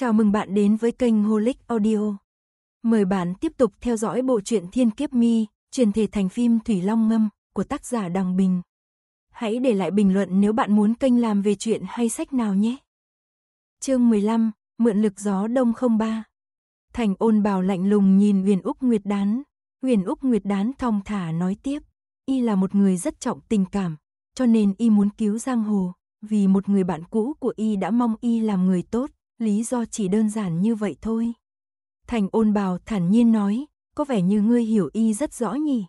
Chào mừng bạn đến với kênh Holic Audio. Mời bạn tiếp tục theo dõi bộ truyện Thiên Kiếp Mi, truyền thể thành phim Thủy Long Ngâm của tác giả Đằng Bình. Hãy để lại bình luận nếu bạn muốn kênh làm về chuyện hay sách nào nhé. Chương 15, Mượn lực gió đông 03. Thành Ôn bào lạnh lùng nhìn Huyền Úc Nguyệt Đán, Huyền Úc Nguyệt Đán thong thả nói tiếp, y là một người rất trọng tình cảm, cho nên y muốn cứu giang hồ, vì một người bạn cũ của y đã mong y làm người tốt lý do chỉ đơn giản như vậy thôi. Thành ôn bào thản nhiên nói, có vẻ như ngươi hiểu y rất rõ nhỉ.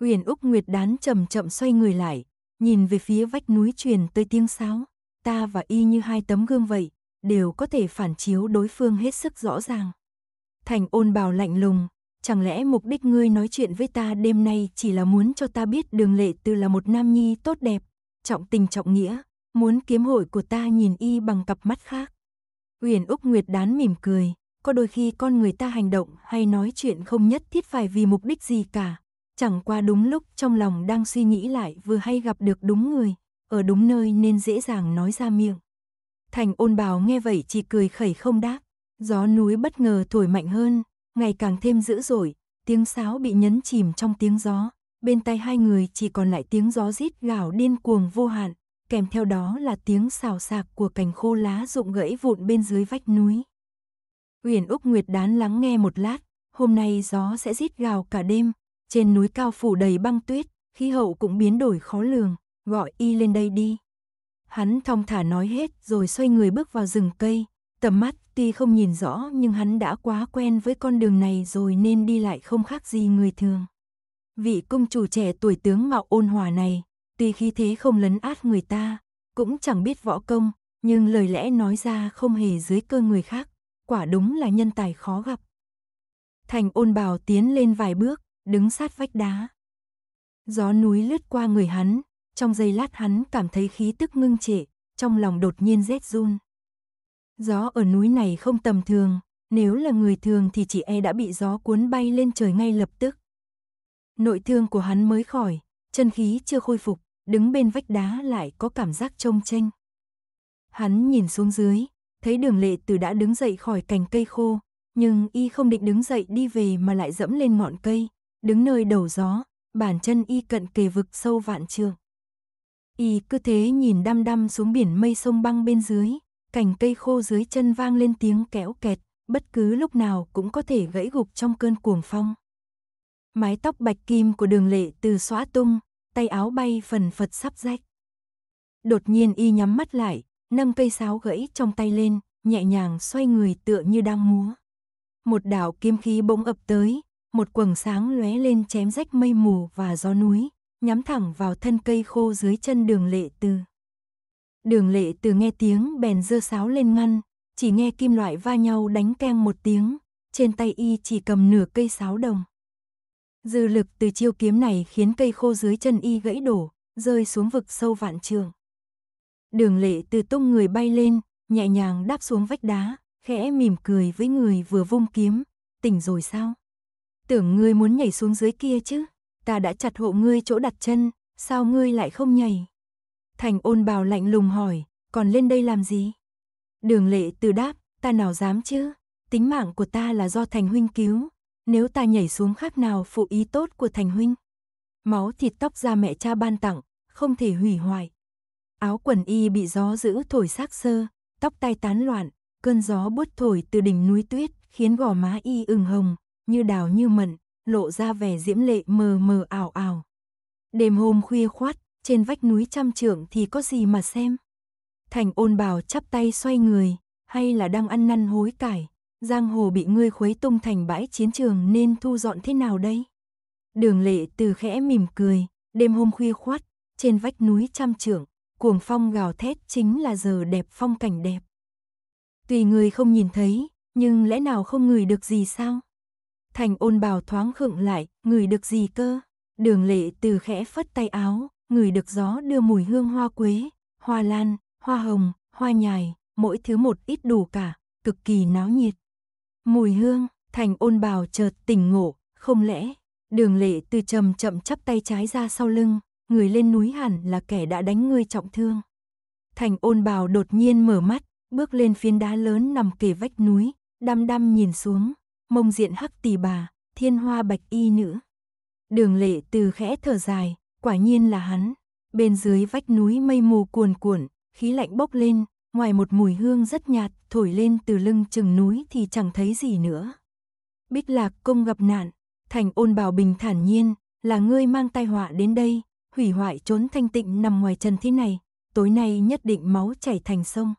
huyền Úc Nguyệt đán chậm chậm xoay người lại, nhìn về phía vách núi truyền tới tiếng sáo. Ta và y như hai tấm gương vậy, đều có thể phản chiếu đối phương hết sức rõ ràng. Thành ôn bào lạnh lùng, chẳng lẽ mục đích ngươi nói chuyện với ta đêm nay chỉ là muốn cho ta biết đường lệ từ là một nam nhi tốt đẹp, trọng tình trọng nghĩa, muốn kiếm hội của ta nhìn y bằng cặp mắt khác. Uyển Úc Nguyệt đán mỉm cười, có đôi khi con người ta hành động hay nói chuyện không nhất thiết phải vì mục đích gì cả. Chẳng qua đúng lúc trong lòng đang suy nghĩ lại vừa hay gặp được đúng người, ở đúng nơi nên dễ dàng nói ra miệng. Thành ôn bào nghe vậy chỉ cười khẩy không đáp, gió núi bất ngờ thổi mạnh hơn, ngày càng thêm dữ dội, tiếng sáo bị nhấn chìm trong tiếng gió, bên tay hai người chỉ còn lại tiếng gió rít gào điên cuồng vô hạn kèm theo đó là tiếng xào xạc của cành khô lá rụng gãy vụn bên dưới vách núi. Uyển Úc Nguyệt đán lắng nghe một lát, hôm nay gió sẽ rít gào cả đêm, trên núi cao phủ đầy băng tuyết, khí hậu cũng biến đổi khó lường, gọi y lên đây đi. Hắn thong thả nói hết rồi xoay người bước vào rừng cây, tầm mắt tuy không nhìn rõ nhưng hắn đã quá quen với con đường này rồi nên đi lại không khác gì người thường. Vị công chủ trẻ tuổi tướng mạo ôn hòa này tuy khí thế không lấn át người ta, cũng chẳng biết võ công, nhưng lời lẽ nói ra không hề dưới cơ người khác, quả đúng là nhân tài khó gặp. Thành ôn bào tiến lên vài bước, đứng sát vách đá. Gió núi lướt qua người hắn, trong giây lát hắn cảm thấy khí tức ngưng trệ, trong lòng đột nhiên rét run. Gió ở núi này không tầm thường, nếu là người thường thì chị e đã bị gió cuốn bay lên trời ngay lập tức. Nội thương của hắn mới khỏi, chân khí chưa khôi phục, đứng bên vách đá lại có cảm giác trông tranh. Hắn nhìn xuống dưới, thấy đường lệ từ đã đứng dậy khỏi cành cây khô, nhưng y không định đứng dậy đi về mà lại dẫm lên ngọn cây, đứng nơi đầu gió, bàn chân y cận kề vực sâu vạn trường. Y cứ thế nhìn đăm đăm xuống biển mây sông băng bên dưới, cành cây khô dưới chân vang lên tiếng kéo kẹt, bất cứ lúc nào cũng có thể gãy gục trong cơn cuồng phong. Mái tóc bạch kim của đường lệ từ xóa tung, tay áo bay phần phật sắp rách. Đột nhiên y nhắm mắt lại, nâng cây sáo gãy trong tay lên, nhẹ nhàng xoay người tựa như đang múa. Một đạo kiếm khí bỗng ập tới, một quầng sáng lóe lên chém rách mây mù và gió núi, nhắm thẳng vào thân cây khô dưới chân đường lệ từ. Đường lệ từ nghe tiếng bèn dơ sáo lên ngăn, chỉ nghe kim loại va nhau đánh keng một tiếng, trên tay y chỉ cầm nửa cây sáo đồng. Dư lực từ chiêu kiếm này khiến cây khô dưới chân y gãy đổ, rơi xuống vực sâu vạn trường. Đường lệ từ tung người bay lên, nhẹ nhàng đáp xuống vách đá, khẽ mỉm cười với người vừa vung kiếm, tỉnh rồi sao? Tưởng ngươi muốn nhảy xuống dưới kia chứ, ta đã chặt hộ ngươi chỗ đặt chân, sao ngươi lại không nhảy? Thành ôn bào lạnh lùng hỏi, còn lên đây làm gì? Đường lệ từ đáp, ta nào dám chứ, tính mạng của ta là do thành huynh cứu, nếu ta nhảy xuống khác nào phụ ý tốt của thành huynh. Máu thịt tóc da mẹ cha ban tặng, không thể hủy hoại. Áo quần y bị gió giữ thổi xác sơ, tóc tai tán loạn, cơn gió buốt thổi từ đỉnh núi tuyết, khiến gò má y ửng hồng, như đào như mận, lộ ra vẻ diễm lệ mờ mờ ảo ảo. Đêm hôm khuya khoát, trên vách núi trăm trượng thì có gì mà xem. Thành ôn bào chắp tay xoay người, hay là đang ăn năn hối cải. Giang hồ bị ngươi khuấy tung thành bãi chiến trường nên thu dọn thế nào đây? Đường lệ từ khẽ mỉm cười, đêm hôm khuya khoát, trên vách núi trăm trưởng, cuồng phong gào thét chính là giờ đẹp phong cảnh đẹp. Tùy người không nhìn thấy, nhưng lẽ nào không ngửi được gì sao? Thành ôn bào thoáng khựng lại, ngửi được gì cơ? Đường lệ từ khẽ phất tay áo, ngửi được gió đưa mùi hương hoa quế, hoa lan, hoa hồng, hoa nhài, mỗi thứ một ít đủ cả, cực kỳ náo nhiệt. Mùi hương, thành ôn bào chợt tỉnh ngộ, không lẽ, đường lệ từ trầm chậm chắp tay trái ra sau lưng, người lên núi hẳn là kẻ đã đánh ngươi trọng thương. Thành ôn bào đột nhiên mở mắt, bước lên phiến đá lớn nằm kề vách núi, đăm đăm nhìn xuống, mông diện hắc tỳ bà, thiên hoa bạch y nữ. Đường lệ từ khẽ thở dài, quả nhiên là hắn. Bên dưới vách núi mây mù cuồn cuộn, khí lạnh bốc lên, ngoài một mùi hương rất nhạt thổi lên từ lưng chừng núi thì chẳng thấy gì nữa. Bích lạc công gặp nạn, thành ôn bảo bình thản nhiên, là ngươi mang tai họa đến đây, hủy hoại trốn thanh tịnh nằm ngoài trần thế này, tối nay nhất định máu chảy thành sông.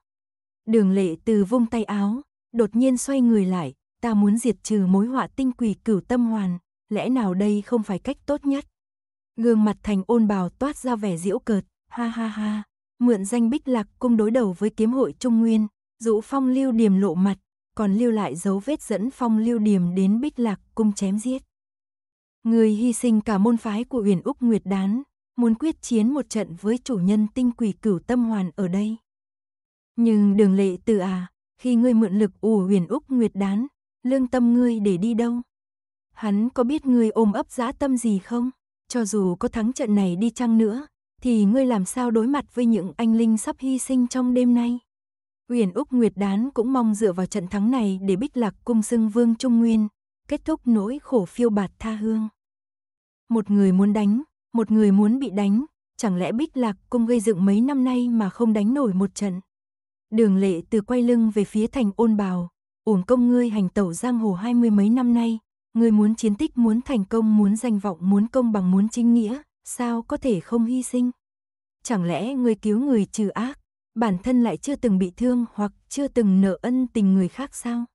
Đường lệ từ vung tay áo, đột nhiên xoay người lại, ta muốn diệt trừ mối họa tinh quỷ cửu tâm hoàn, lẽ nào đây không phải cách tốt nhất? Gương mặt thành ôn bào toát ra vẻ diễu cợt, ha ha ha, mượn danh Bích Lạc cung đối đầu với kiếm hội Trung Nguyên, dụ phong lưu điểm lộ mặt, còn lưu lại dấu vết dẫn phong lưu điểm đến Bích Lạc cung chém giết. Người hy sinh cả môn phái của huyền Úc Nguyệt Đán, muốn quyết chiến một trận với chủ nhân tinh quỷ cửu tâm hoàn ở đây. Nhưng đường lệ từ à, khi ngươi mượn lực ủ huyền Úc Nguyệt Đán, lương tâm ngươi để đi đâu? Hắn có biết ngươi ôm ấp dã tâm gì không? Cho dù có thắng trận này đi chăng nữa, thì ngươi làm sao đối mặt với những anh linh sắp hy sinh trong đêm nay? Huyền Úc Nguyệt Đán cũng mong dựa vào trận thắng này để Bích Lạc cung xưng Vương Trung Nguyên, kết thúc nỗi khổ phiêu bạt tha hương. Một người muốn đánh, một người muốn bị đánh, chẳng lẽ Bích Lạc cung gây dựng mấy năm nay mà không đánh nổi một trận? Đường lệ từ quay lưng về phía thành ôn bào, uổng công ngươi hành tẩu giang hồ hai mươi mấy năm nay, ngươi muốn chiến tích muốn thành công muốn danh vọng muốn công bằng muốn chính nghĩa, sao có thể không hy sinh? Chẳng lẽ người cứu người trừ ác, bản thân lại chưa từng bị thương hoặc chưa từng nợ ân tình người khác sao?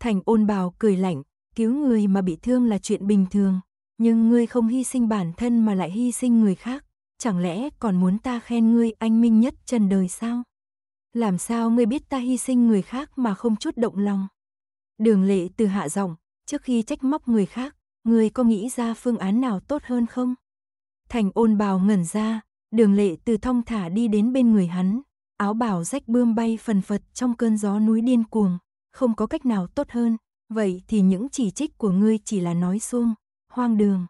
Thành ôn bào cười lạnh, cứu người mà bị thương là chuyện bình thường, nhưng ngươi không hy sinh bản thân mà lại hy sinh người khác, chẳng lẽ còn muốn ta khen ngươi anh minh nhất trần đời sao? Làm sao ngươi biết ta hy sinh người khác mà không chút động lòng? Đường lệ từ hạ giọng, trước khi trách móc người khác, ngươi có nghĩ ra phương án nào tốt hơn không? Thành ôn bào ngẩn ra, đường lệ từ thong thả đi đến bên người hắn, áo bào rách bươm bay phần phật trong cơn gió núi điên cuồng, không có cách nào tốt hơn, vậy thì những chỉ trích của ngươi chỉ là nói xuông, hoang đường.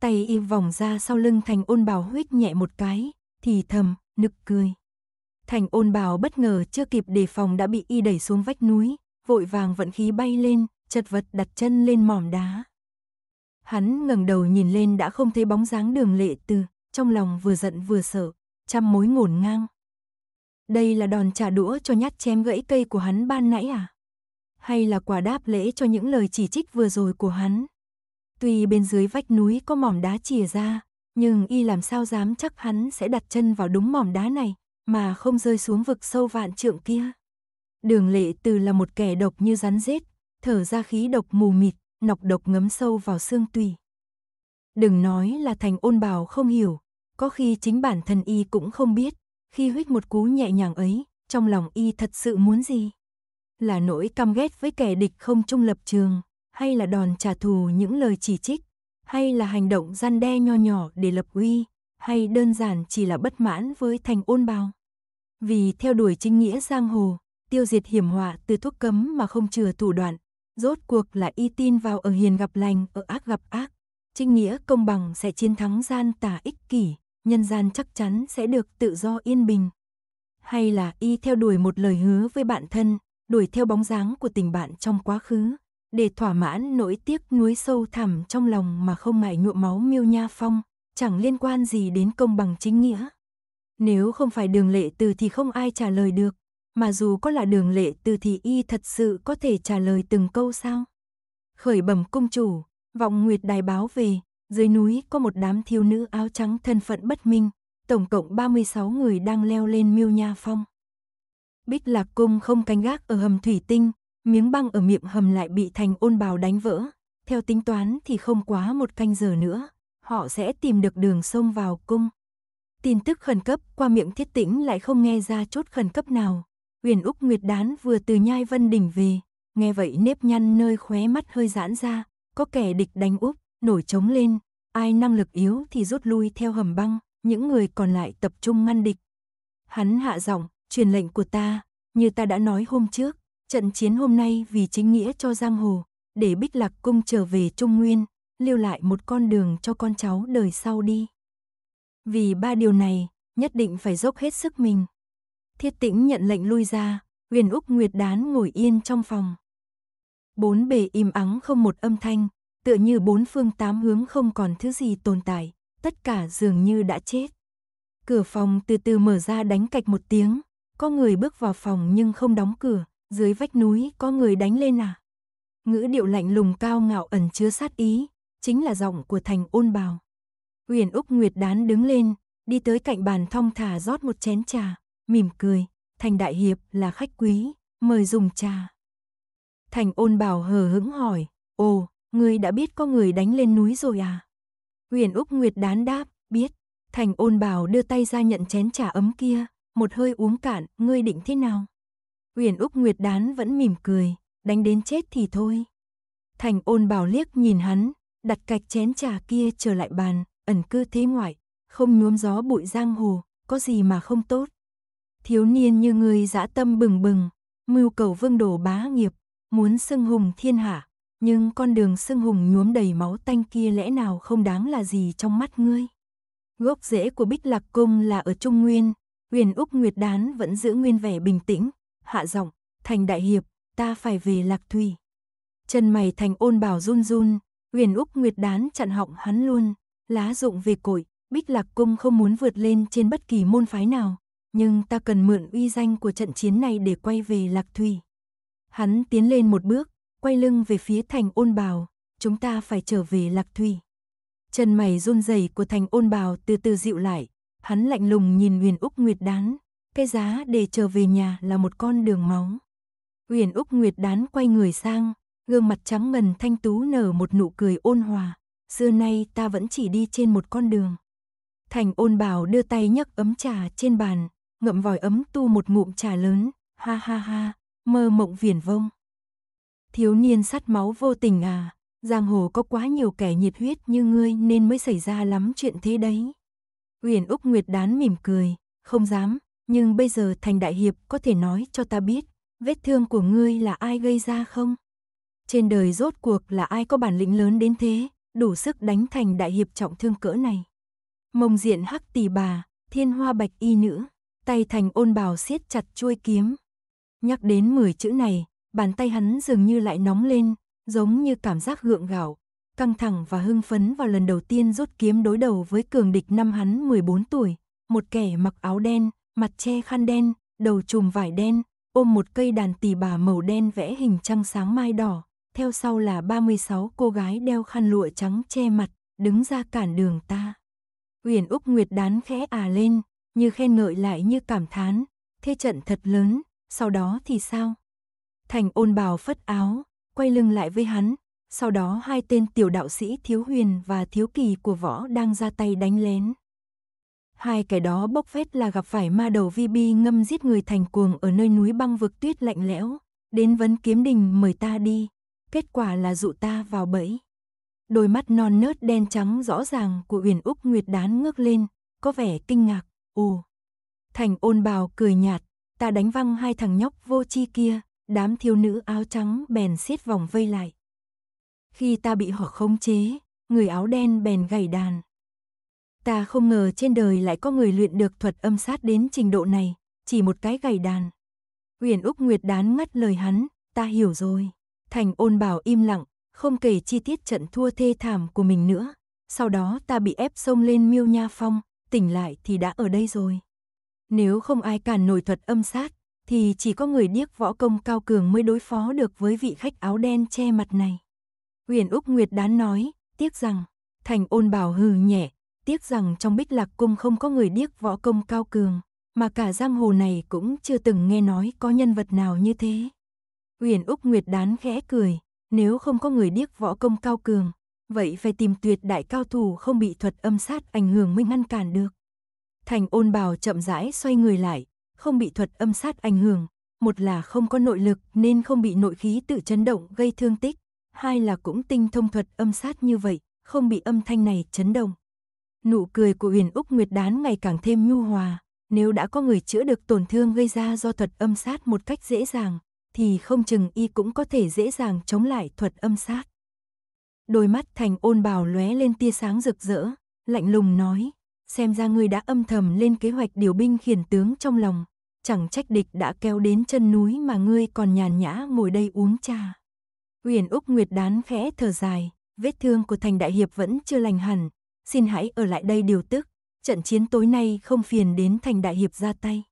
Tay y vòng ra sau lưng thành ôn bào huyết nhẹ một cái, thì thầm, nực cười. Thành ôn bào bất ngờ chưa kịp đề phòng đã bị y đẩy xuống vách núi, vội vàng vận khí bay lên, chật vật đặt chân lên mỏm đá. Hắn ngẩng đầu nhìn lên đã không thấy bóng dáng đường lệ từ, trong lòng vừa giận vừa sợ, trăm mối ngổn ngang. Đây là đòn trả đũa cho nhát chém gãy cây của hắn ban nãy à? Hay là quả đáp lễ cho những lời chỉ trích vừa rồi của hắn? Tuy bên dưới vách núi có mỏm đá chìa ra, nhưng y làm sao dám chắc hắn sẽ đặt chân vào đúng mỏm đá này, mà không rơi xuống vực sâu vạn trượng kia. Đường lệ từ là một kẻ độc như rắn rết, thở ra khí độc mù mịt, nọc độc ngấm sâu vào xương tủy. Đừng nói là thành ôn bào không hiểu, có khi chính bản thân y cũng không biết, khi huyết một cú nhẹ nhàng ấy, trong lòng y thật sự muốn gì? Là nỗi căm ghét với kẻ địch không trung lập trường, hay là đòn trả thù những lời chỉ trích, hay là hành động gian đe nho nhỏ để lập uy, hay đơn giản chỉ là bất mãn với thành ôn bào. Vì theo đuổi chính nghĩa giang hồ, tiêu diệt hiểm họa từ thuốc cấm mà không chừa thủ đoạn, Rốt cuộc là y tin vào ở hiền gặp lành, ở ác gặp ác. Trinh nghĩa công bằng sẽ chiến thắng gian tà ích kỷ, nhân gian chắc chắn sẽ được tự do yên bình. Hay là y theo đuổi một lời hứa với bạn thân, đuổi theo bóng dáng của tình bạn trong quá khứ, để thỏa mãn nỗi tiếc nuối sâu thẳm trong lòng mà không ngại nhuộm máu miêu nha phong, chẳng liên quan gì đến công bằng chính nghĩa. Nếu không phải đường lệ từ thì không ai trả lời được mà dù có là đường lệ từ thì y thật sự có thể trả lời từng câu sao? Khởi bẩm cung chủ, vọng nguyệt đài báo về, dưới núi có một đám thiếu nữ áo trắng thân phận bất minh, tổng cộng 36 người đang leo lên miêu nha phong. Bích lạc cung không canh gác ở hầm thủy tinh, miếng băng ở miệng hầm lại bị thành ôn bào đánh vỡ. Theo tính toán thì không quá một canh giờ nữa, họ sẽ tìm được đường sông vào cung. Tin tức khẩn cấp qua miệng thiết tĩnh lại không nghe ra chốt khẩn cấp nào, Uyển Úc Nguyệt Đán vừa từ nhai vân đỉnh về, nghe vậy nếp nhăn nơi khóe mắt hơi giãn ra, có kẻ địch đánh úp, nổi trống lên, ai năng lực yếu thì rút lui theo hầm băng, những người còn lại tập trung ngăn địch. Hắn hạ giọng, truyền lệnh của ta, như ta đã nói hôm trước, trận chiến hôm nay vì chính nghĩa cho giang hồ, để Bích Lạc cung trở về Trung Nguyên, lưu lại một con đường cho con cháu đời sau đi. Vì ba điều này, nhất định phải dốc hết sức mình. Thiết tĩnh nhận lệnh lui ra, huyền Úc Nguyệt Đán ngồi yên trong phòng. Bốn bề im ắng không một âm thanh, tựa như bốn phương tám hướng không còn thứ gì tồn tại, tất cả dường như đã chết. Cửa phòng từ từ mở ra đánh cạch một tiếng, có người bước vào phòng nhưng không đóng cửa, dưới vách núi có người đánh lên à. Ngữ điệu lạnh lùng cao ngạo ẩn chứa sát ý, chính là giọng của thành ôn bào. Huyền Úc Nguyệt Đán đứng lên, đi tới cạnh bàn thong thả rót một chén trà mỉm cười, Thành Đại Hiệp là khách quý, mời dùng trà. Thành ôn bảo hờ hững hỏi, ồ, ngươi đã biết có người đánh lên núi rồi à? Huyền Úc Nguyệt đán đáp, biết. Thành ôn bảo đưa tay ra nhận chén trà ấm kia, một hơi uống cạn, ngươi định thế nào? Huyền Úc Nguyệt đán vẫn mỉm cười, đánh đến chết thì thôi. Thành ôn bảo liếc nhìn hắn, đặt cạch chén trà kia trở lại bàn, ẩn cư thế ngoại, không nhuốm gió bụi giang hồ, có gì mà không tốt. Thiếu niên như người dã tâm bừng bừng, mưu cầu vương đồ bá nghiệp, muốn xưng hùng thiên hạ, nhưng con đường xưng hùng nhuốm đầy máu tanh kia lẽ nào không đáng là gì trong mắt ngươi? Gốc rễ của Bích Lạc Cung là ở Trung Nguyên, Huyền Úc Nguyệt Đán vẫn giữ nguyên vẻ bình tĩnh, hạ giọng, thành đại hiệp, ta phải về Lạc Thủy. Chân mày thành ôn bảo run run, Huyền Úc Nguyệt Đán chặn họng hắn luôn, lá rụng về cội, Bích Lạc Cung không muốn vượt lên trên bất kỳ môn phái nào, nhưng ta cần mượn uy danh của trận chiến này để quay về Lạc Thủy. Hắn tiến lên một bước, quay lưng về phía thành ôn bào, chúng ta phải trở về Lạc Thủy. Chân mày run rẩy của thành ôn bào từ từ dịu lại, hắn lạnh lùng nhìn Huyền Úc Nguyệt Đán, cái giá để trở về nhà là một con đường máu. Huyền Úc Nguyệt Đán quay người sang, gương mặt trắng ngần thanh tú nở một nụ cười ôn hòa, xưa nay ta vẫn chỉ đi trên một con đường. Thành ôn bào đưa tay nhấc ấm trà trên bàn, ngậm vòi ấm tu một ngụm trà lớn, ha ha ha, mơ mộng viển vông. Thiếu niên sắt máu vô tình à, giang hồ có quá nhiều kẻ nhiệt huyết như ngươi nên mới xảy ra lắm chuyện thế đấy. Uyển Úc Nguyệt đán mỉm cười, không dám, nhưng bây giờ thành đại hiệp có thể nói cho ta biết, vết thương của ngươi là ai gây ra không? Trên đời rốt cuộc là ai có bản lĩnh lớn đến thế, đủ sức đánh thành đại hiệp trọng thương cỡ này. Mông diện hắc tỷ bà, thiên hoa bạch y nữ tay thành ôn bào siết chặt chuôi kiếm. Nhắc đến 10 chữ này, bàn tay hắn dường như lại nóng lên, giống như cảm giác gượng gạo, căng thẳng và hưng phấn vào lần đầu tiên rút kiếm đối đầu với cường địch năm hắn 14 tuổi, một kẻ mặc áo đen, mặt che khăn đen, đầu trùm vải đen, ôm một cây đàn tỳ bà màu đen vẽ hình trăng sáng mai đỏ, theo sau là 36 cô gái đeo khăn lụa trắng che mặt, đứng ra cản đường ta. Uyển Úc Nguyệt đán khẽ à lên, như khen ngợi lại như cảm thán, thế trận thật lớn, sau đó thì sao? Thành ôn bào phất áo, quay lưng lại với hắn, sau đó hai tên tiểu đạo sĩ Thiếu Huyền và Thiếu Kỳ của võ đang ra tay đánh lén. Hai cái đó bốc phét là gặp phải ma đầu vi bi ngâm giết người thành cuồng ở nơi núi băng vực tuyết lạnh lẽo, đến vấn kiếm đình mời ta đi, kết quả là dụ ta vào bẫy. Đôi mắt non nớt đen trắng rõ ràng của Uyển Úc Nguyệt Đán ngước lên, có vẻ kinh ngạc ù. Thành ôn bào cười nhạt, ta đánh văng hai thằng nhóc vô chi kia, đám thiếu nữ áo trắng bèn xiết vòng vây lại. Khi ta bị họ khống chế, người áo đen bèn gảy đàn. Ta không ngờ trên đời lại có người luyện được thuật âm sát đến trình độ này, chỉ một cái gảy đàn. Huyền Úc Nguyệt đán ngắt lời hắn, ta hiểu rồi. Thành ôn bảo im lặng, không kể chi tiết trận thua thê thảm của mình nữa. Sau đó ta bị ép xông lên miêu nha phong, tỉnh lại thì đã ở đây rồi. Nếu không ai cản nổi thuật âm sát, thì chỉ có người điếc võ công cao cường mới đối phó được với vị khách áo đen che mặt này. Huyền Úc Nguyệt đán nói, tiếc rằng, thành ôn bảo hừ nhẹ, tiếc rằng trong bích lạc cung không có người điếc võ công cao cường, mà cả giang hồ này cũng chưa từng nghe nói có nhân vật nào như thế. Huyền Úc Nguyệt đán khẽ cười, nếu không có người điếc võ công cao cường, vậy phải tìm tuyệt đại cao thủ không bị thuật âm sát ảnh hưởng mới ngăn cản được. Thành ôn bào chậm rãi xoay người lại, không bị thuật âm sát ảnh hưởng, một là không có nội lực nên không bị nội khí tự chấn động gây thương tích, hai là cũng tinh thông thuật âm sát như vậy, không bị âm thanh này chấn động. Nụ cười của Huyền Úc Nguyệt Đán ngày càng thêm nhu hòa, nếu đã có người chữa được tổn thương gây ra do thuật âm sát một cách dễ dàng, thì không chừng y cũng có thể dễ dàng chống lại thuật âm sát. Đôi mắt thành ôn bảo lóe lên tia sáng rực rỡ, lạnh lùng nói, xem ra ngươi đã âm thầm lên kế hoạch điều binh khiển tướng trong lòng, chẳng trách địch đã kéo đến chân núi mà ngươi còn nhàn nhã ngồi đây uống trà. huyền Úc Nguyệt đán khẽ thở dài, vết thương của thành đại hiệp vẫn chưa lành hẳn, xin hãy ở lại đây điều tức, trận chiến tối nay không phiền đến thành đại hiệp ra tay.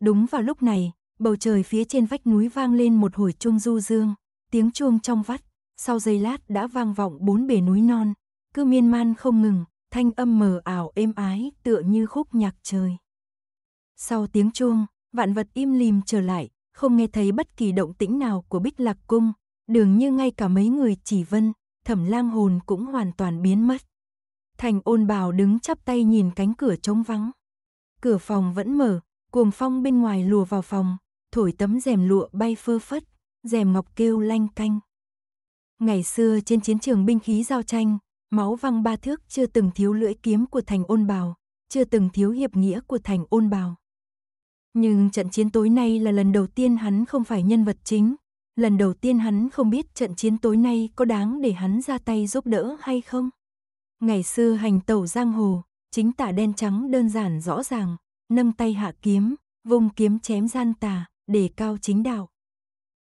Đúng vào lúc này, bầu trời phía trên vách núi vang lên một hồi chuông du dương, tiếng chuông trong vắt sau giây lát đã vang vọng bốn bề núi non, cứ miên man không ngừng, thanh âm mờ ảo êm ái tựa như khúc nhạc trời. Sau tiếng chuông, vạn vật im lìm trở lại, không nghe thấy bất kỳ động tĩnh nào của bích lạc cung, đường như ngay cả mấy người chỉ vân, thẩm lang hồn cũng hoàn toàn biến mất. Thành ôn bào đứng chắp tay nhìn cánh cửa trống vắng. Cửa phòng vẫn mở, cuồng phong bên ngoài lùa vào phòng, thổi tấm rèm lụa bay phơ phất, rèm ngọc kêu lanh canh. Ngày xưa trên chiến trường binh khí giao tranh, máu văng ba thước chưa từng thiếu lưỡi kiếm của thành ôn bào, chưa từng thiếu hiệp nghĩa của thành ôn bào. Nhưng trận chiến tối nay là lần đầu tiên hắn không phải nhân vật chính, lần đầu tiên hắn không biết trận chiến tối nay có đáng để hắn ra tay giúp đỡ hay không. Ngày xưa hành tẩu giang hồ, chính tả đen trắng đơn giản rõ ràng, nâng tay hạ kiếm, vùng kiếm chém gian tà, để cao chính đạo.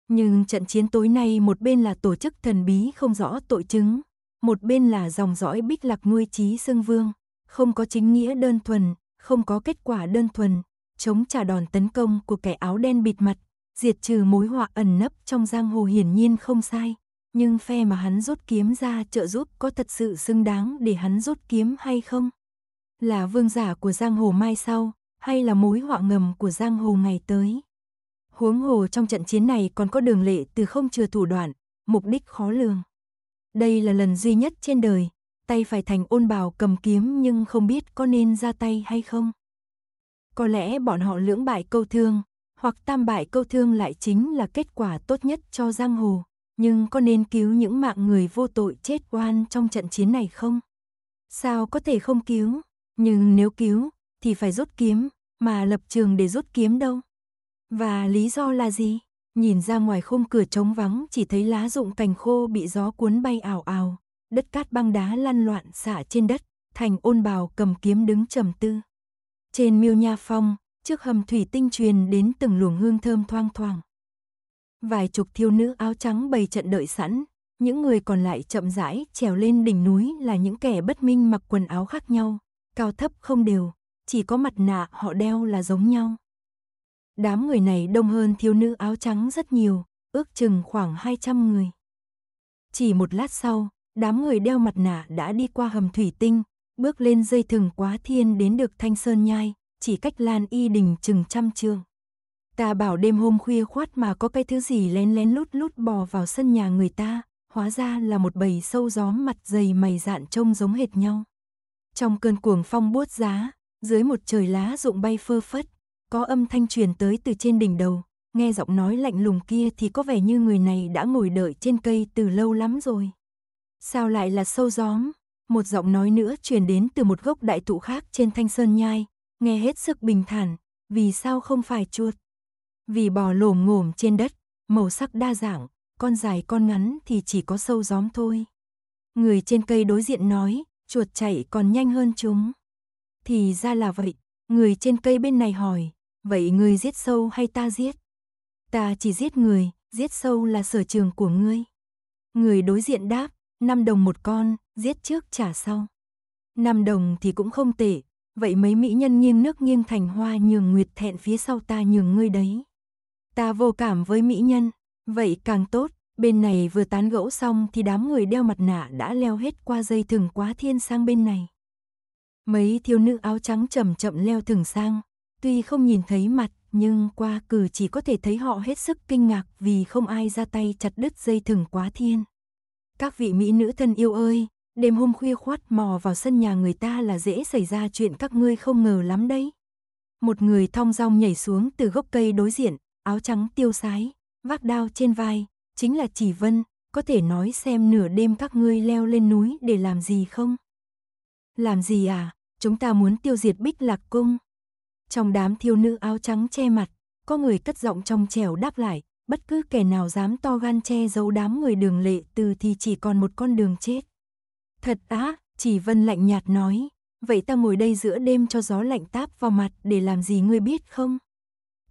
Nhưng trận chiến tối nay một bên là tổ chức thần bí không rõ tội chứng, một bên là dòng dõi bích lạc nuôi trí xương vương, không có chính nghĩa đơn thuần, không có kết quả đơn thuần, chống trả đòn tấn công của kẻ áo đen bịt mặt, diệt trừ mối họa ẩn nấp trong giang hồ hiển nhiên không sai. Nhưng phe mà hắn rút kiếm ra trợ giúp có thật sự xứng đáng để hắn rút kiếm hay không? Là vương giả của giang hồ mai sau, hay là mối họa ngầm của giang hồ ngày tới? Huống hồ trong trận chiến này còn có đường lệ từ không chừa thủ đoạn, mục đích khó lường. Đây là lần duy nhất trên đời, tay phải thành ôn bào cầm kiếm nhưng không biết có nên ra tay hay không. Có lẽ bọn họ lưỡng bại câu thương, hoặc tam bại câu thương lại chính là kết quả tốt nhất cho giang hồ, nhưng có nên cứu những mạng người vô tội chết oan trong trận chiến này không? Sao có thể không cứu, nhưng nếu cứu thì phải rút kiếm, mà lập trường để rút kiếm đâu? Và lý do là gì? Nhìn ra ngoài khung cửa trống vắng chỉ thấy lá rụng cành khô bị gió cuốn bay ảo ảo, đất cát băng đá lăn loạn xả trên đất, thành ôn bào cầm kiếm đứng trầm tư. Trên miêu nha phong, trước hầm thủy tinh truyền đến từng luồng hương thơm thoang thoảng. Vài chục thiếu nữ áo trắng bày trận đợi sẵn, những người còn lại chậm rãi trèo lên đỉnh núi là những kẻ bất minh mặc quần áo khác nhau, cao thấp không đều, chỉ có mặt nạ họ đeo là giống nhau. Đám người này đông hơn thiếu nữ áo trắng rất nhiều, ước chừng khoảng 200 người. Chỉ một lát sau, đám người đeo mặt nạ đã đi qua hầm thủy tinh, bước lên dây thừng quá thiên đến được thanh sơn nhai, chỉ cách lan y đình chừng trăm trường. Ta bảo đêm hôm khuya khoát mà có cái thứ gì lén lén lút lút bò vào sân nhà người ta, hóa ra là một bầy sâu gió mặt dày mày dạn trông giống hệt nhau. Trong cơn cuồng phong buốt giá, dưới một trời lá rụng bay phơ phất, có âm thanh truyền tới từ trên đỉnh đầu, nghe giọng nói lạnh lùng kia thì có vẻ như người này đã ngồi đợi trên cây từ lâu lắm rồi. Sao lại là sâu gióm? Một giọng nói nữa truyền đến từ một gốc đại thụ khác trên thanh sơn nhai, nghe hết sức bình thản, vì sao không phải chuột? Vì bò lồm ngồm trên đất, màu sắc đa dạng, con dài con ngắn thì chỉ có sâu gióm thôi. Người trên cây đối diện nói, chuột chạy còn nhanh hơn chúng. Thì ra là vậy, Người trên cây bên này hỏi, vậy ngươi giết sâu hay ta giết? Ta chỉ giết người, giết sâu là sở trường của ngươi. Người đối diện đáp, 5 đồng một con, giết trước trả sau. 5 đồng thì cũng không tệ, vậy mấy mỹ nhân nghiêng nước nghiêng thành hoa nhường nguyệt thẹn phía sau ta nhường ngươi đấy. Ta vô cảm với mỹ nhân, vậy càng tốt, bên này vừa tán gẫu xong thì đám người đeo mặt nạ đã leo hết qua dây thừng quá thiên sang bên này. Mấy thiếu nữ áo trắng chậm chậm leo thừng sang, tuy không nhìn thấy mặt nhưng qua cử chỉ có thể thấy họ hết sức kinh ngạc vì không ai ra tay chặt đứt dây thừng quá thiên. Các vị mỹ nữ thân yêu ơi, đêm hôm khuya khoát mò vào sân nhà người ta là dễ xảy ra chuyện các ngươi không ngờ lắm đấy. Một người thong dong nhảy xuống từ gốc cây đối diện, áo trắng tiêu sái, vác đao trên vai, chính là chỉ vân, có thể nói xem nửa đêm các ngươi leo lên núi để làm gì không? Làm gì à? chúng ta muốn tiêu diệt bích lạc cung. Trong đám thiêu nữ áo trắng che mặt, có người cất giọng trong trẻo đáp lại, bất cứ kẻ nào dám to gan che giấu đám người đường lệ từ thì chỉ còn một con đường chết. Thật á, chỉ vân lạnh nhạt nói, vậy ta ngồi đây giữa đêm cho gió lạnh táp vào mặt để làm gì ngươi biết không?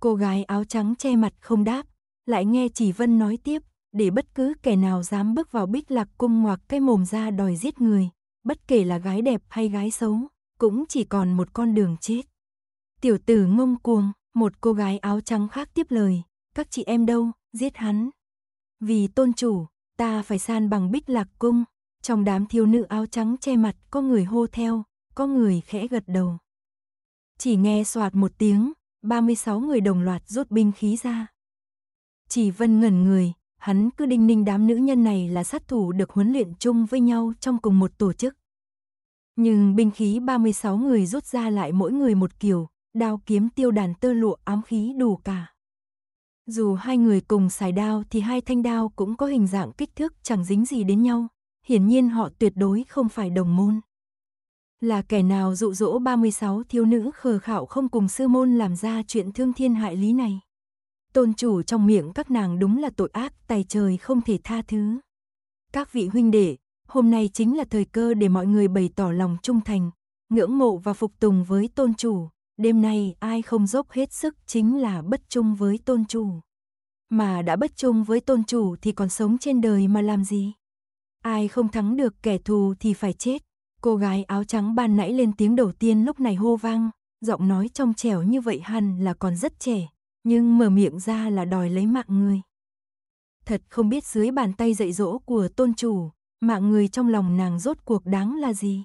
Cô gái áo trắng che mặt không đáp, lại nghe chỉ vân nói tiếp, để bất cứ kẻ nào dám bước vào bích lạc cung hoặc cái mồm ra đòi giết người, bất kể là gái đẹp hay gái xấu, cũng chỉ còn một con đường chết. Tiểu tử ngông cuồng, một cô gái áo trắng khác tiếp lời, các chị em đâu, giết hắn. Vì tôn chủ, ta phải san bằng bích lạc cung, trong đám thiếu nữ áo trắng che mặt có người hô theo, có người khẽ gật đầu. Chỉ nghe soạt một tiếng, 36 người đồng loạt rút binh khí ra. Chỉ Vân ngẩn người, hắn cứ đinh ninh đám nữ nhân này là sát thủ được huấn luyện chung với nhau trong cùng một tổ chức. Nhưng binh khí 36 người rút ra lại mỗi người một kiểu, đao kiếm tiêu đàn tơ lụa ám khí đủ cả. Dù hai người cùng xài đao thì hai thanh đao cũng có hình dạng kích thước chẳng dính gì đến nhau, hiển nhiên họ tuyệt đối không phải đồng môn. Là kẻ nào dụ dỗ 36 thiếu nữ khờ khạo không cùng sư môn làm ra chuyện thương thiên hại lý này. Tôn chủ trong miệng các nàng đúng là tội ác, tài trời không thể tha thứ. Các vị huynh đệ, hôm nay chính là thời cơ để mọi người bày tỏ lòng trung thành, ngưỡng mộ và phục tùng với tôn chủ. Đêm nay ai không dốc hết sức chính là bất trung với tôn chủ. Mà đã bất trung với tôn chủ thì còn sống trên đời mà làm gì? Ai không thắng được kẻ thù thì phải chết. Cô gái áo trắng ban nãy lên tiếng đầu tiên lúc này hô vang, giọng nói trong trẻo như vậy hẳn là còn rất trẻ, nhưng mở miệng ra là đòi lấy mạng người. Thật không biết dưới bàn tay dạy dỗ của tôn chủ, mạng người trong lòng nàng rốt cuộc đáng là gì?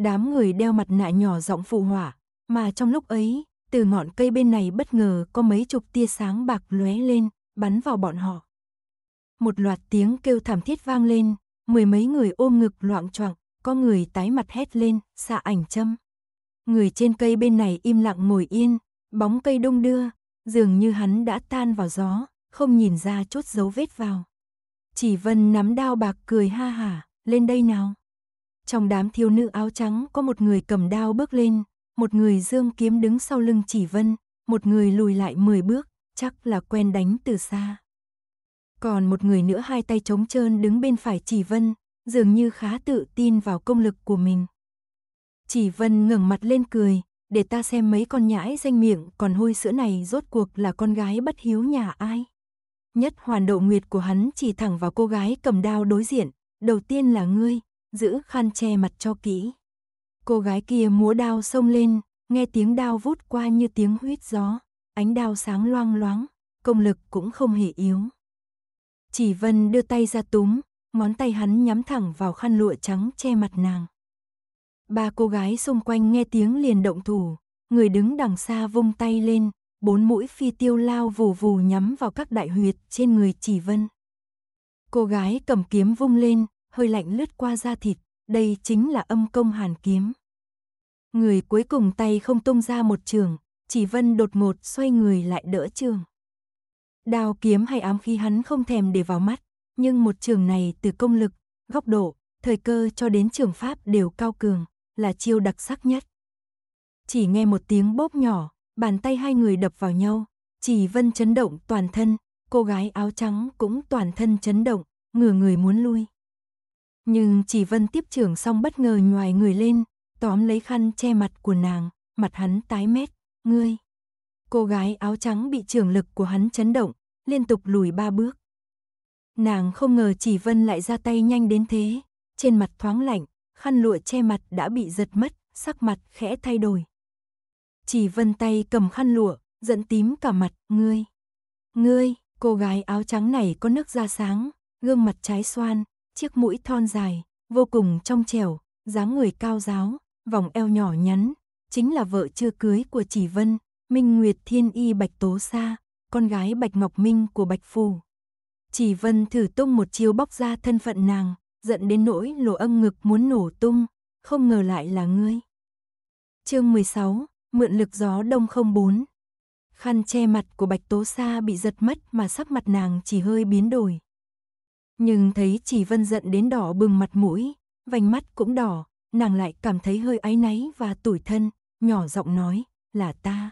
Đám người đeo mặt nạ nhỏ giọng phụ hỏa, mà trong lúc ấy, từ ngọn cây bên này bất ngờ có mấy chục tia sáng bạc lóe lên, bắn vào bọn họ. Một loạt tiếng kêu thảm thiết vang lên, mười mấy người ôm ngực loạn choạng, có người tái mặt hét lên, xạ ảnh châm. Người trên cây bên này im lặng ngồi yên, bóng cây đông đưa, dường như hắn đã tan vào gió, không nhìn ra chốt dấu vết vào. Chỉ Vân nắm đao bạc cười ha hả, lên đây nào. Trong đám thiếu nữ áo trắng có một người cầm đao bước lên, một người dương kiếm đứng sau lưng Chỉ Vân, một người lùi lại 10 bước, chắc là quen đánh từ xa. Còn một người nữa hai tay trống trơn đứng bên phải Chỉ Vân, dường như khá tự tin vào công lực của mình. Chỉ Vân ngẩng mặt lên cười, để ta xem mấy con nhãi danh miệng còn hôi sữa này rốt cuộc là con gái bất hiếu nhà ai. Nhất hoàn độ nguyệt của hắn chỉ thẳng vào cô gái cầm đao đối diện, đầu tiên là ngươi, giữ khăn che mặt cho kỹ. Cô gái kia múa đao xông lên, nghe tiếng đao vút qua như tiếng huyết gió, ánh đao sáng loang loáng, công lực cũng không hề yếu. Chỉ Vân đưa tay ra túm, ngón tay hắn nhắm thẳng vào khăn lụa trắng che mặt nàng. Ba cô gái xung quanh nghe tiếng liền động thủ, người đứng đằng xa vung tay lên, bốn mũi phi tiêu lao vù vù nhắm vào các đại huyệt trên người chỉ vân. Cô gái cầm kiếm vung lên, hơi lạnh lướt qua da thịt, đây chính là âm công hàn kiếm. Người cuối cùng tay không tung ra một trường, chỉ vân đột ngột xoay người lại đỡ trường. Đao kiếm hay ám khí hắn không thèm để vào mắt, nhưng một trường này từ công lực, góc độ, thời cơ cho đến trường pháp đều cao cường, là chiêu đặc sắc nhất. Chỉ nghe một tiếng bóp nhỏ, bàn tay hai người đập vào nhau, chỉ vân chấn động toàn thân, cô gái áo trắng cũng toàn thân chấn động, ngửa người muốn lui. Nhưng chỉ vân tiếp trưởng xong bất ngờ nhoài người lên, tóm lấy khăn che mặt của nàng, mặt hắn tái mét, ngươi. Cô gái áo trắng bị trưởng lực của hắn chấn động, liên tục lùi ba bước. Nàng không ngờ chỉ vân lại ra tay nhanh đến thế, trên mặt thoáng lạnh, khăn lụa che mặt đã bị giật mất, sắc mặt khẽ thay đổi. Chỉ vân tay cầm khăn lụa, giận tím cả mặt, ngươi. Ngươi, cô gái áo trắng này có nước da sáng, gương mặt trái xoan, chiếc mũi thon dài, vô cùng trong trẻo, dáng người cao giáo, vòng eo nhỏ nhắn, chính là vợ chưa cưới của Chỉ Vân, Minh Nguyệt Thiên Y Bạch Tố Sa, con gái Bạch Ngọc Minh của Bạch Phù. Chỉ Vân thử tung một chiêu bóc ra thân phận nàng, giận đến nỗi lỗ âm ngực muốn nổ tung, không ngờ lại là ngươi. Chương 16, Mượn lực gió đông không bốn. Khăn che mặt của Bạch Tố Sa bị giật mất mà sắc mặt nàng chỉ hơi biến đổi. Nhưng thấy chỉ vân giận đến đỏ bừng mặt mũi, vành mắt cũng đỏ, nàng lại cảm thấy hơi áy náy và tủi thân, nhỏ giọng nói, là ta.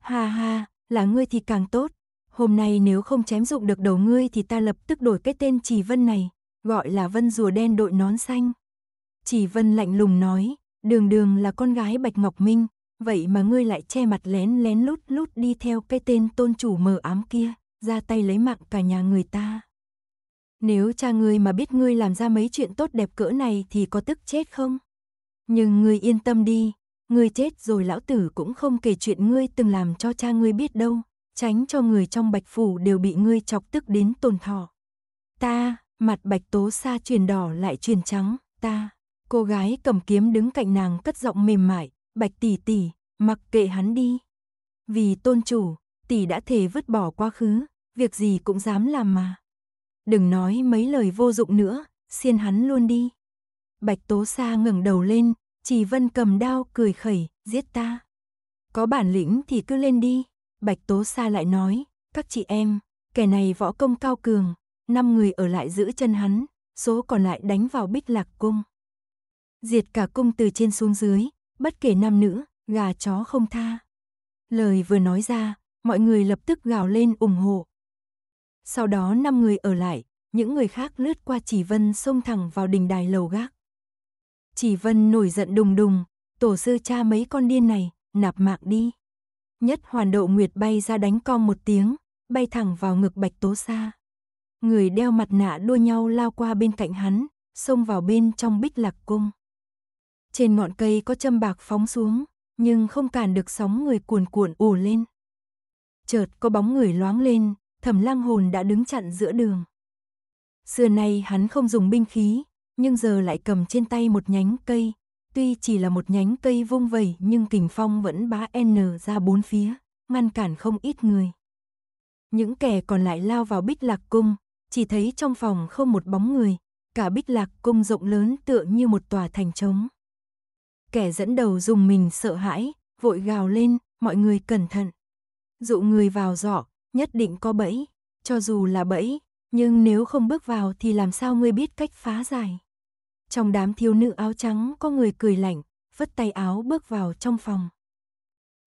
Ha ha, là ngươi thì càng tốt, hôm nay nếu không chém dụng được đầu ngươi thì ta lập tức đổi cái tên Chỉ Vân này, gọi là Vân rùa đen đội nón xanh. Chỉ Vân lạnh lùng nói, đường đường là con gái Bạch Ngọc Minh, vậy mà ngươi lại che mặt lén lén lút lút đi theo cái tên tôn chủ mờ ám kia, ra tay lấy mạng cả nhà người ta. Nếu cha ngươi mà biết ngươi làm ra mấy chuyện tốt đẹp cỡ này thì có tức chết không? Nhưng ngươi yên tâm đi, ngươi chết rồi lão tử cũng không kể chuyện ngươi từng làm cho cha ngươi biết đâu, tránh cho người trong bạch phủ đều bị ngươi chọc tức đến tồn thọ. Ta, mặt bạch tố xa truyền đỏ lại truyền trắng, ta, cô gái cầm kiếm đứng cạnh nàng cất giọng mềm mại, Bạch tỷ tỷ, mặc kệ hắn đi. Vì tôn chủ, tỷ đã thể vứt bỏ quá khứ, việc gì cũng dám làm mà. Đừng nói mấy lời vô dụng nữa, xiên hắn luôn đi. Bạch Tố Sa ngẩng đầu lên, chỉ Vân cầm đao cười khẩy, giết ta. Có bản lĩnh thì cứ lên đi. Bạch Tố Sa lại nói, các chị em, kẻ này võ công cao cường, năm người ở lại giữ chân hắn, số còn lại đánh vào bích lạc cung. Diệt cả cung từ trên xuống dưới, bất kể nam nữ, gà chó không tha. Lời vừa nói ra, mọi người lập tức gào lên ủng hộ. Sau đó năm người ở lại, những người khác lướt qua Chỉ Vân xông thẳng vào đình đài lầu gác. Chỉ Vân nổi giận đùng đùng, tổ sư cha mấy con điên này, nạp mạng đi. Nhất hoàn độ nguyệt bay ra đánh con một tiếng, bay thẳng vào ngực bạch tố xa. Người đeo mặt nạ đua nhau lao qua bên cạnh hắn, xông vào bên trong bích lạc cung. Trên ngọn cây có châm bạc phóng xuống, nhưng không cản được sóng người cuồn cuộn ù lên. Chợt có bóng người loáng lên, thẩm lang hồn đã đứng chặn giữa đường. Xưa nay hắn không dùng binh khí, nhưng giờ lại cầm trên tay một nhánh cây. Tuy chỉ là một nhánh cây vung vẩy nhưng kình phong vẫn bá N ra bốn phía, ngăn cản không ít người. Những kẻ còn lại lao vào bích lạc cung, chỉ thấy trong phòng không một bóng người, cả bích lạc cung rộng lớn tựa như một tòa thành trống. Kẻ dẫn đầu dùng mình sợ hãi, vội gào lên, mọi người cẩn thận. Dụ người vào giỏ, nhất định có bẫy, cho dù là bẫy, nhưng nếu không bước vào thì làm sao ngươi biết cách phá giải. Trong đám thiếu nữ áo trắng có người cười lạnh, vứt tay áo bước vào trong phòng.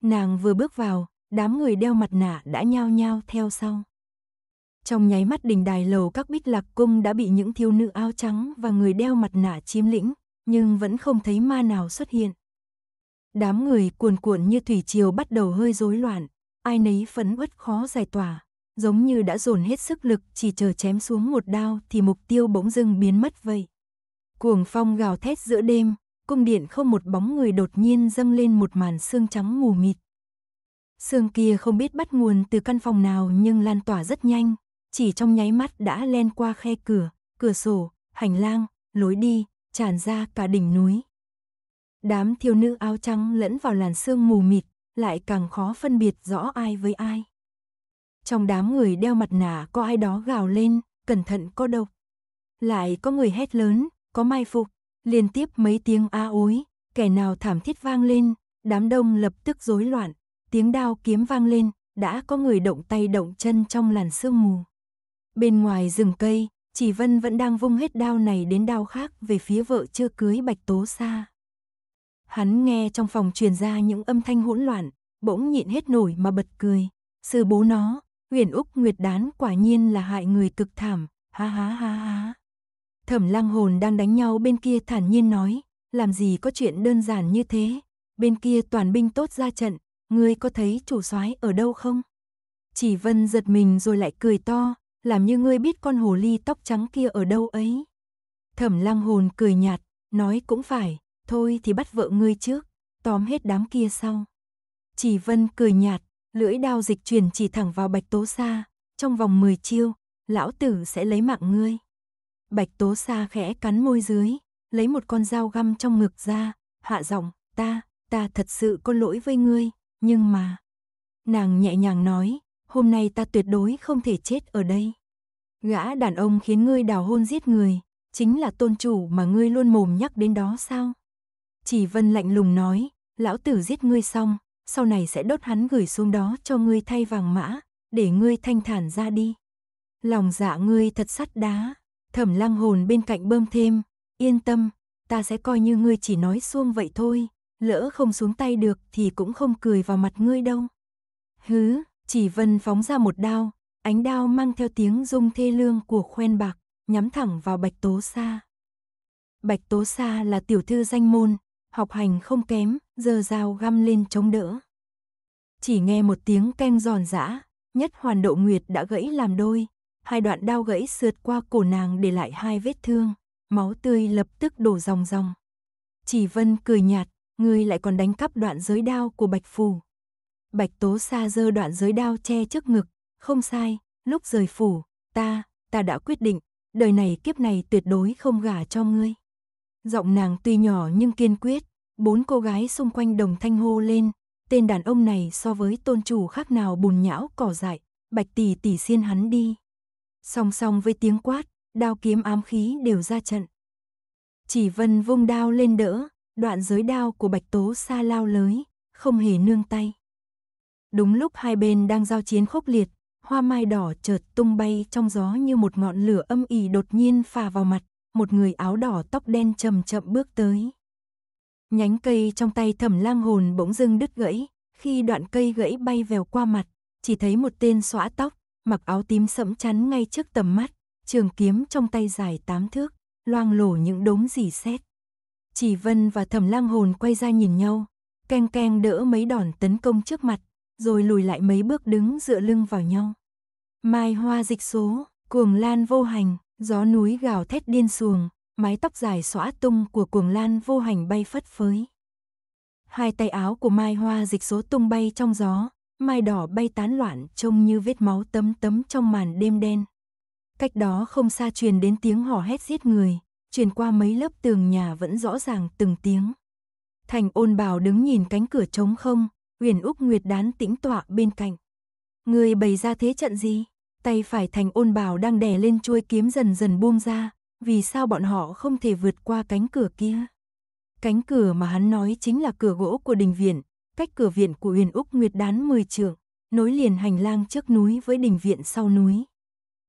Nàng vừa bước vào, đám người đeo mặt nạ đã nhao nhao theo sau. Trong nháy mắt đình đài lầu các bích lạc cung đã bị những thiếu nữ áo trắng và người đeo mặt nạ chiếm lĩnh, nhưng vẫn không thấy ma nào xuất hiện. Đám người cuồn cuộn như thủy triều bắt đầu hơi rối loạn, ai nấy phấn uất khó giải tỏa, giống như đã dồn hết sức lực chỉ chờ chém xuống một đao thì mục tiêu bỗng dưng biến mất vậy. Cuồng phong gào thét giữa đêm, cung điện không một bóng người đột nhiên dâng lên một màn sương trắng mù mịt. Sương kia không biết bắt nguồn từ căn phòng nào nhưng lan tỏa rất nhanh, chỉ trong nháy mắt đã len qua khe cửa, cửa sổ, hành lang, lối đi, tràn ra cả đỉnh núi. Đám thiếu nữ áo trắng lẫn vào làn sương mù mịt, lại càng khó phân biệt rõ ai với ai. Trong đám người đeo mặt nạ có ai đó gào lên, cẩn thận có độc. Lại có người hét lớn, có mai phục, liên tiếp mấy tiếng a ối, kẻ nào thảm thiết vang lên, đám đông lập tức rối loạn, tiếng đao kiếm vang lên, đã có người động tay động chân trong làn sương mù. Bên ngoài rừng cây, chỉ Vân vẫn đang vung hết đao này đến đao khác về phía vợ chưa cưới Bạch Tố Sa. Hắn nghe trong phòng truyền ra những âm thanh hỗn loạn, bỗng nhịn hết nổi mà bật cười. Sư bố nó, Huyền Úc Nguyệt Đán quả nhiên là hại người cực thảm, ha ha ha ha. Thẩm lang Hồn đang đánh nhau bên kia thản nhiên nói, làm gì có chuyện đơn giản như thế, bên kia toàn binh tốt ra trận, ngươi có thấy chủ soái ở đâu không? Chỉ Vân giật mình rồi lại cười to, làm như ngươi biết con hồ ly tóc trắng kia ở đâu ấy. Thẩm lăng hồn cười nhạt, nói cũng phải, thôi thì bắt vợ ngươi trước, tóm hết đám kia sau. Chỉ vân cười nhạt, lưỡi đao dịch chuyển chỉ thẳng vào bạch tố xa, trong vòng 10 chiêu, lão tử sẽ lấy mạng ngươi. Bạch tố xa khẽ cắn môi dưới, lấy một con dao găm trong ngực ra, hạ giọng, ta, ta thật sự có lỗi với ngươi, nhưng mà... Nàng nhẹ nhàng nói, hôm nay ta tuyệt đối không thể chết ở đây. Gã đàn ông khiến ngươi đào hôn giết người, chính là tôn chủ mà ngươi luôn mồm nhắc đến đó sao? Chỉ Vân lạnh lùng nói, lão tử giết ngươi xong, sau này sẽ đốt hắn gửi xuống đó cho ngươi thay vàng mã, để ngươi thanh thản ra đi. Lòng dạ ngươi thật sắt đá, thẩm lăng hồn bên cạnh bơm thêm, yên tâm, ta sẽ coi như ngươi chỉ nói xuông vậy thôi, lỡ không xuống tay được thì cũng không cười vào mặt ngươi đâu. Hứ, chỉ vân phóng ra một đao, ánh đao mang theo tiếng rung thê lương của khoen bạc, nhắm thẳng vào Bạch Tố Sa. Bạch Tố Sa là tiểu thư danh môn, học hành không kém, giờ dao găm lên chống đỡ. Chỉ nghe một tiếng keng giòn giã, nhất hoàn độ nguyệt đã gãy làm đôi, hai đoạn đao gãy sượt qua cổ nàng để lại hai vết thương, máu tươi lập tức đổ ròng ròng. Chỉ Vân cười nhạt, ngươi lại còn đánh cắp đoạn giới đao của Bạch Phù. Bạch Tố Sa dơ đoạn giới đao che trước ngực, không sai, lúc rời phủ, ta, ta đã quyết định, đời này kiếp này tuyệt đối không gả cho ngươi. Giọng nàng tuy nhỏ nhưng kiên quyết, bốn cô gái xung quanh đồng thanh hô lên, tên đàn ông này so với tôn chủ khác nào bùn nhão cỏ dại, bạch tỷ tỷ xiên hắn đi. Song song với tiếng quát, đao kiếm ám khí đều ra trận. Chỉ vân vung đao lên đỡ, đoạn giới đao của bạch tố xa lao lới, không hề nương tay. Đúng lúc hai bên đang giao chiến khốc liệt, hoa mai đỏ chợt tung bay trong gió như một ngọn lửa âm ỉ đột nhiên phà vào mặt, một người áo đỏ tóc đen chậm chậm bước tới. Nhánh cây trong tay thẩm lang hồn bỗng dưng đứt gãy, khi đoạn cây gãy bay vèo qua mặt, chỉ thấy một tên xóa tóc, mặc áo tím sẫm chắn ngay trước tầm mắt, trường kiếm trong tay dài tám thước, loang lổ những đốm dì xét Chỉ Vân và Thẩm Lang Hồn quay ra nhìn nhau, keng keng đỡ mấy đòn tấn công trước mặt, rồi lùi lại mấy bước đứng dựa lưng vào nhau. Mai hoa dịch số, cuồng lan vô hành, gió núi gào thét điên xuồng, mái tóc dài xõa tung của cuồng lan vô hành bay phất phới. Hai tay áo của mai hoa dịch số tung bay trong gió, mai đỏ bay tán loạn trông như vết máu tấm tấm trong màn đêm đen. Cách đó không xa truyền đến tiếng hò hét giết người, truyền qua mấy lớp tường nhà vẫn rõ ràng từng tiếng. Thành ôn bào đứng nhìn cánh cửa trống không, Uyển Úc Nguyệt đán tĩnh tọa bên cạnh. Người bày ra thế trận gì? Tay phải thành ôn bào đang đè lên chuôi kiếm dần dần buông ra, vì sao bọn họ không thể vượt qua cánh cửa kia? Cánh cửa mà hắn nói chính là cửa gỗ của đình viện, cách cửa viện của Uyển Úc Nguyệt đán 10 trượng, nối liền hành lang trước núi với đình viện sau núi.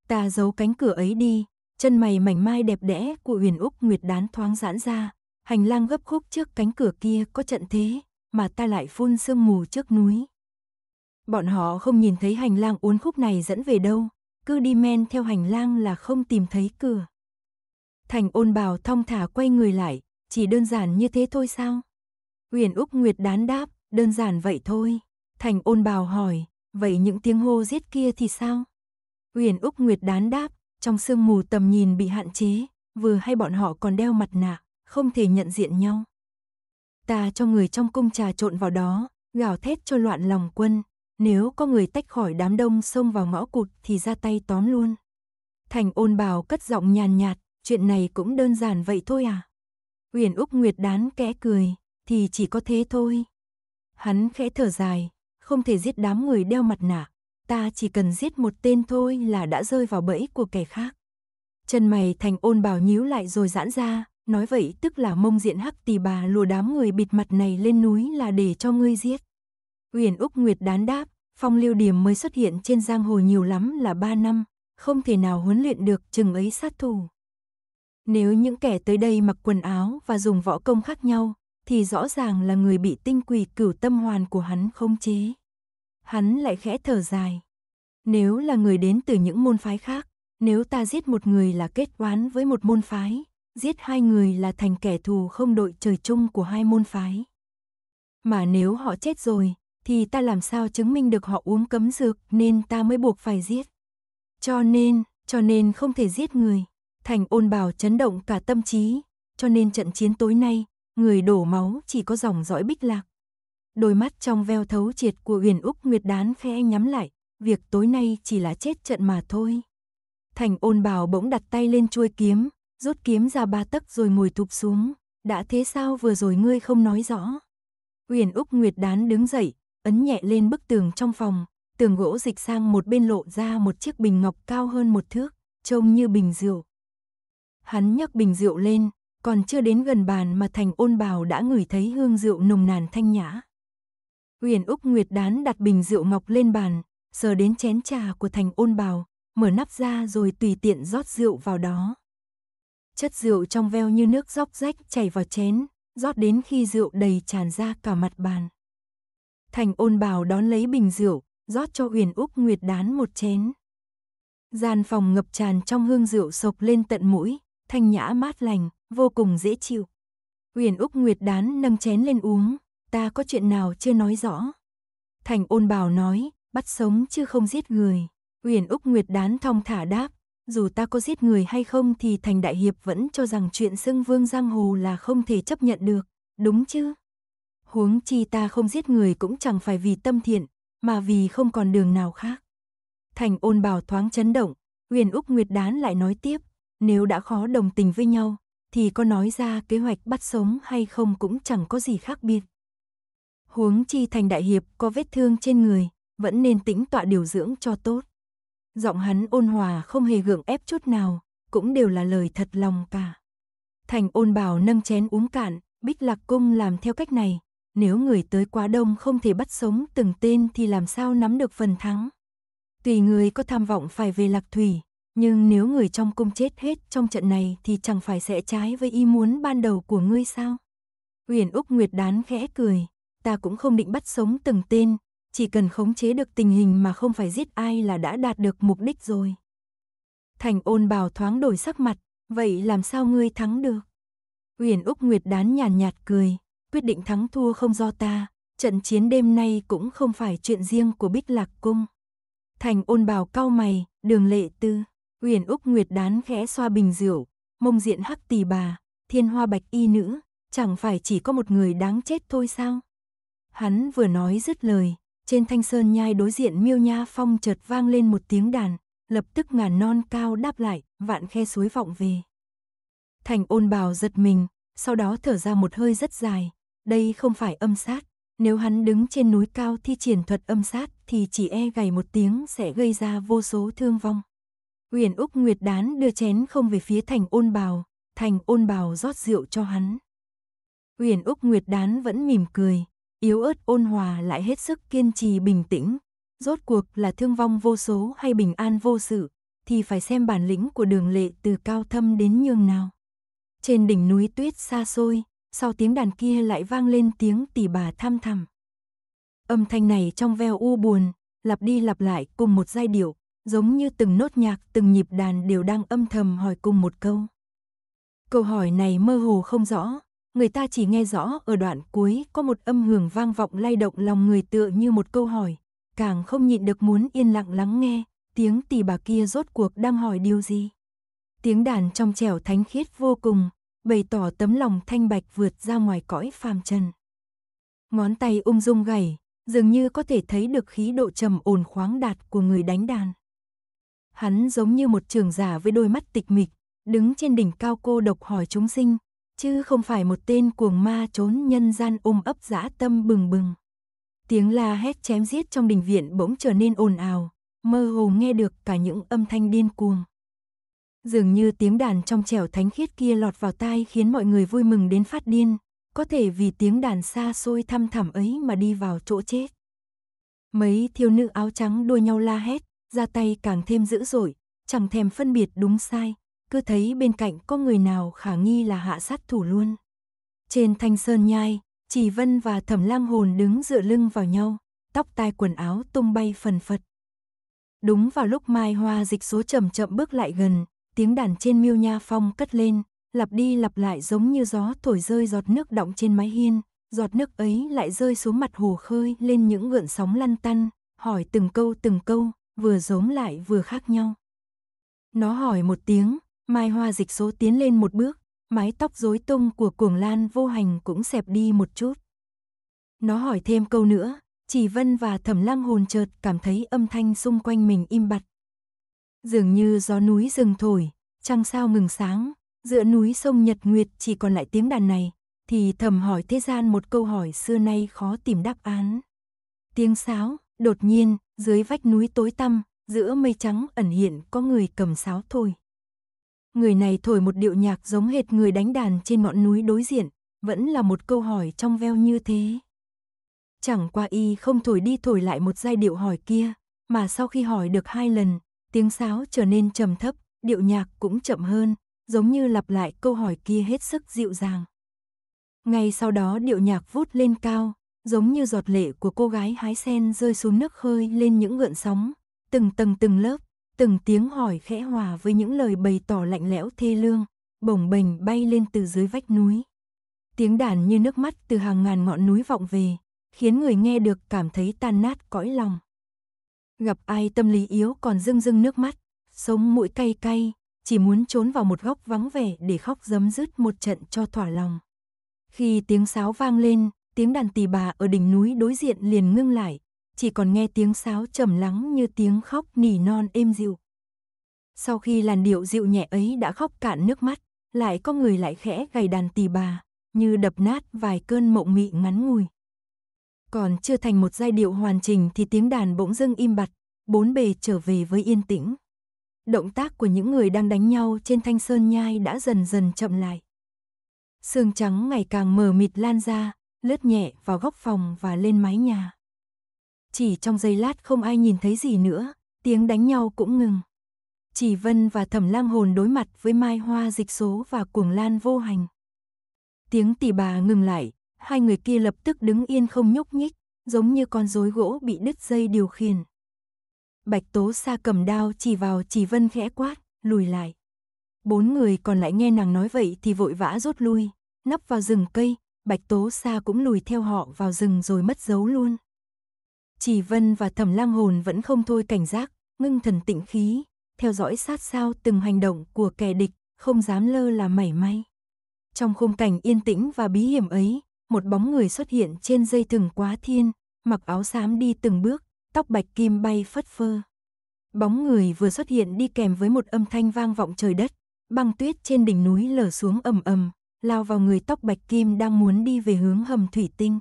Ta giấu cánh cửa ấy đi, chân mày mảnh mai đẹp đẽ của Uyển Úc Nguyệt đán thoáng giãn ra, hành lang gấp khúc trước cánh cửa kia có trận thế, mà ta lại phun sương mù trước núi. Bọn họ không nhìn thấy hành lang uốn khúc này dẫn về đâu, cứ đi men theo hành lang là không tìm thấy cửa. Thành ôn bào thong thả quay người lại, chỉ đơn giản như thế thôi sao? Huyền Úc Nguyệt đán đáp, đơn giản vậy thôi. Thành ôn bào hỏi, vậy những tiếng hô giết kia thì sao? Huyền Úc Nguyệt đán đáp, trong sương mù tầm nhìn bị hạn chế, vừa hay bọn họ còn đeo mặt nạ, không thể nhận diện nhau ta cho người trong cung trà trộn vào đó, gào thét cho loạn lòng quân, nếu có người tách khỏi đám đông xông vào ngõ cụt thì ra tay tóm luôn. Thành ôn bào cất giọng nhàn nhạt, chuyện này cũng đơn giản vậy thôi à? Huyền Úc Nguyệt đán kẽ cười, thì chỉ có thế thôi. Hắn khẽ thở dài, không thể giết đám người đeo mặt nạ, ta chỉ cần giết một tên thôi là đã rơi vào bẫy của kẻ khác. Chân mày thành ôn bào nhíu lại rồi giãn ra, nói vậy tức là mông diện hắc tỳ bà lùa đám người bịt mặt này lên núi là để cho ngươi giết. Uyển Úc Nguyệt đán đáp, phong lưu điểm mới xuất hiện trên giang hồ nhiều lắm là ba năm, không thể nào huấn luyện được chừng ấy sát thủ. Nếu những kẻ tới đây mặc quần áo và dùng võ công khác nhau, thì rõ ràng là người bị tinh quỷ cửu tâm hoàn của hắn không chế. Hắn lại khẽ thở dài. Nếu là người đến từ những môn phái khác, nếu ta giết một người là kết oán với một môn phái, giết hai người là thành kẻ thù không đội trời chung của hai môn phái. Mà nếu họ chết rồi, thì ta làm sao chứng minh được họ uống cấm dược nên ta mới buộc phải giết. Cho nên, cho nên không thể giết người. Thành ôn bào chấn động cả tâm trí, cho nên trận chiến tối nay, người đổ máu chỉ có dòng dõi bích lạc. Đôi mắt trong veo thấu triệt của Huyền Úc Nguyệt Đán khẽ nhắm lại, việc tối nay chỉ là chết trận mà thôi. Thành ôn bào bỗng đặt tay lên chuôi kiếm, rút kiếm ra ba tấc rồi ngồi thụp xuống, đã thế sao vừa rồi ngươi không nói rõ. Uyển Úc Nguyệt đán đứng dậy, ấn nhẹ lên bức tường trong phòng, tường gỗ dịch sang một bên lộ ra một chiếc bình ngọc cao hơn một thước, trông như bình rượu. Hắn nhấc bình rượu lên, còn chưa đến gần bàn mà thành ôn bào đã ngửi thấy hương rượu nồng nàn thanh nhã. Uyển Úc Nguyệt đán đặt bình rượu ngọc lên bàn, sờ đến chén trà của thành ôn bào, mở nắp ra rồi tùy tiện rót rượu vào đó chất rượu trong veo như nước róc rách chảy vào chén, rót đến khi rượu đầy tràn ra cả mặt bàn. Thành ôn bảo đón lấy bình rượu, rót cho Huyền Úc Nguyệt đán một chén. Gian phòng ngập tràn trong hương rượu sộc lên tận mũi, thanh nhã mát lành, vô cùng dễ chịu. Huyền Úc Nguyệt đán nâng chén lên uống, ta có chuyện nào chưa nói rõ. Thành ôn bảo nói, bắt sống chứ không giết người. Huyền Úc Nguyệt đán thong thả đáp, dù ta có giết người hay không thì Thành Đại Hiệp vẫn cho rằng chuyện xưng vương giang hồ là không thể chấp nhận được, đúng chứ? Huống chi ta không giết người cũng chẳng phải vì tâm thiện, mà vì không còn đường nào khác. Thành ôn bảo thoáng chấn động, Huyền Úc Nguyệt Đán lại nói tiếp, nếu đã khó đồng tình với nhau, thì có nói ra kế hoạch bắt sống hay không cũng chẳng có gì khác biệt. Huống chi Thành Đại Hiệp có vết thương trên người, vẫn nên tĩnh tọa điều dưỡng cho tốt giọng hắn ôn hòa không hề gượng ép chút nào, cũng đều là lời thật lòng cả. Thành ôn bảo nâng chén uống cạn, bích lạc cung làm theo cách này, nếu người tới quá đông không thể bắt sống từng tên thì làm sao nắm được phần thắng. Tùy người có tham vọng phải về lạc thủy, nhưng nếu người trong cung chết hết trong trận này thì chẳng phải sẽ trái với ý muốn ban đầu của ngươi sao? huyền Úc Nguyệt đán khẽ cười, ta cũng không định bắt sống từng tên, chỉ cần khống chế được tình hình mà không phải giết ai là đã đạt được mục đích rồi. Thành ôn bào thoáng đổi sắc mặt, vậy làm sao ngươi thắng được? Uyển Úc Nguyệt đán nhàn nhạt, nhạt cười, quyết định thắng thua không do ta, trận chiến đêm nay cũng không phải chuyện riêng của Bích Lạc Cung. Thành ôn bào cau mày, đường lệ tư, Uyển Úc Nguyệt đán khẽ xoa bình rượu, mông diện hắc tỳ bà, thiên hoa bạch y nữ, chẳng phải chỉ có một người đáng chết thôi sao? Hắn vừa nói dứt lời, trên thanh sơn nhai đối diện miêu nha phong chợt vang lên một tiếng đàn, lập tức ngàn non cao đáp lại, vạn khe suối vọng về. Thành ôn bào giật mình, sau đó thở ra một hơi rất dài, đây không phải âm sát, nếu hắn đứng trên núi cao thi triển thuật âm sát thì chỉ e gầy một tiếng sẽ gây ra vô số thương vong. Uyển Úc Nguyệt Đán đưa chén không về phía thành ôn bào, thành ôn bào rót rượu cho hắn. Uyển Úc Nguyệt Đán vẫn mỉm cười, yếu ớt ôn hòa lại hết sức kiên trì bình tĩnh. Rốt cuộc là thương vong vô số hay bình an vô sự, thì phải xem bản lĩnh của đường lệ từ cao thâm đến nhường nào. Trên đỉnh núi tuyết xa xôi, sau tiếng đàn kia lại vang lên tiếng tỷ bà thăm thầm. Âm thanh này trong veo u buồn, lặp đi lặp lại cùng một giai điệu, giống như từng nốt nhạc, từng nhịp đàn đều đang âm thầm hỏi cùng một câu. Câu hỏi này mơ hồ không rõ, người ta chỉ nghe rõ ở đoạn cuối có một âm hưởng vang vọng lay động lòng người tựa như một câu hỏi, càng không nhịn được muốn yên lặng lắng nghe, tiếng tỷ bà kia rốt cuộc đang hỏi điều gì. Tiếng đàn trong trẻo thánh khiết vô cùng, bày tỏ tấm lòng thanh bạch vượt ra ngoài cõi phàm trần. Ngón tay ung dung gầy dường như có thể thấy được khí độ trầm ổn khoáng đạt của người đánh đàn. Hắn giống như một trường giả với đôi mắt tịch mịch, đứng trên đỉnh cao cô độc hỏi chúng sinh, chứ không phải một tên cuồng ma trốn nhân gian ôm ấp dã tâm bừng bừng. Tiếng la hét chém giết trong đình viện bỗng trở nên ồn ào, mơ hồ nghe được cả những âm thanh điên cuồng. Dường như tiếng đàn trong trẻo thánh khiết kia lọt vào tai khiến mọi người vui mừng đến phát điên, có thể vì tiếng đàn xa xôi thăm thẳm ấy mà đi vào chỗ chết. Mấy thiếu nữ áo trắng đua nhau la hét, ra tay càng thêm dữ dội, chẳng thèm phân biệt đúng sai, cứ thấy bên cạnh có người nào khả nghi là hạ sát thủ luôn. Trên thanh sơn nhai, chỉ Vân và Thẩm Lam Hồn đứng dựa lưng vào nhau, tóc tai quần áo tung bay phần phật. Đúng vào lúc Mai Hoa dịch số chậm chậm bước lại gần, tiếng đàn trên miêu nha phong cất lên, lặp đi lặp lại giống như gió thổi rơi giọt nước đọng trên mái hiên, giọt nước ấy lại rơi xuống mặt hồ khơi lên những gợn sóng lăn tăn, hỏi từng câu từng câu, vừa giống lại vừa khác nhau. Nó hỏi một tiếng, Mai Hoa dịch số tiến lên một bước, mái tóc rối tung của Cuồng Lan vô hành cũng xẹp đi một chút. Nó hỏi thêm câu nữa, Chỉ Vân và Thẩm Lăng hồn chợt cảm thấy âm thanh xung quanh mình im bặt. Dường như gió núi rừng thổi, trăng sao ngừng sáng, giữa núi sông Nhật Nguyệt chỉ còn lại tiếng đàn này, thì thẩm hỏi thế gian một câu hỏi xưa nay khó tìm đáp án. Tiếng sáo, đột nhiên, dưới vách núi tối tăm, giữa mây trắng ẩn hiện có người cầm sáo thôi người này thổi một điệu nhạc giống hệt người đánh đàn trên ngọn núi đối diện, vẫn là một câu hỏi trong veo như thế. Chẳng qua y không thổi đi thổi lại một giai điệu hỏi kia, mà sau khi hỏi được hai lần, tiếng sáo trở nên trầm thấp, điệu nhạc cũng chậm hơn, giống như lặp lại câu hỏi kia hết sức dịu dàng. Ngay sau đó điệu nhạc vút lên cao, giống như giọt lệ của cô gái hái sen rơi xuống nước khơi lên những gợn sóng, từng tầng từng lớp, từng tiếng hỏi khẽ hòa với những lời bày tỏ lạnh lẽo thê lương, bồng bềnh bay lên từ dưới vách núi. Tiếng đàn như nước mắt từ hàng ngàn ngọn núi vọng về, khiến người nghe được cảm thấy tan nát cõi lòng. Gặp ai tâm lý yếu còn rưng rưng nước mắt, sống mũi cay cay, chỉ muốn trốn vào một góc vắng vẻ để khóc dấm dứt một trận cho thỏa lòng. Khi tiếng sáo vang lên, tiếng đàn tỳ bà ở đỉnh núi đối diện liền ngưng lại, chỉ còn nghe tiếng sáo trầm lắng như tiếng khóc nỉ non êm dịu. Sau khi làn điệu dịu nhẹ ấy đã khóc cạn nước mắt, lại có người lại khẽ gầy đàn tỳ bà, như đập nát vài cơn mộng mị ngắn ngủi. Còn chưa thành một giai điệu hoàn chỉnh thì tiếng đàn bỗng dưng im bặt, bốn bề trở về với yên tĩnh. Động tác của những người đang đánh nhau trên thanh sơn nhai đã dần dần chậm lại. Sương trắng ngày càng mờ mịt lan ra, lướt nhẹ vào góc phòng và lên mái nhà. Chỉ trong giây lát không ai nhìn thấy gì nữa, tiếng đánh nhau cũng ngừng. Chỉ Vân và Thẩm Lam Hồn đối mặt với Mai Hoa Dịch Số và Cuồng Lan Vô Hành. Tiếng tỷ bà ngừng lại, hai người kia lập tức đứng yên không nhúc nhích, giống như con rối gỗ bị đứt dây điều khiển. Bạch Tố Sa cầm đao chỉ vào Chỉ Vân khẽ quát, lùi lại. Bốn người còn lại nghe nàng nói vậy thì vội vã rút lui, nấp vào rừng cây, Bạch Tố Sa cũng lùi theo họ vào rừng rồi mất dấu luôn. Chỉ Vân và Thẩm Lang Hồn vẫn không thôi cảnh giác, ngưng thần tĩnh khí, theo dõi sát sao từng hành động của kẻ địch, không dám lơ là mảy may. Trong khung cảnh yên tĩnh và bí hiểm ấy, một bóng người xuất hiện trên dây thừng quá thiên, mặc áo xám đi từng bước, tóc bạch kim bay phất phơ. Bóng người vừa xuất hiện đi kèm với một âm thanh vang vọng trời đất, băng tuyết trên đỉnh núi lở xuống ầm ầm, lao vào người tóc bạch kim đang muốn đi về hướng hầm thủy tinh.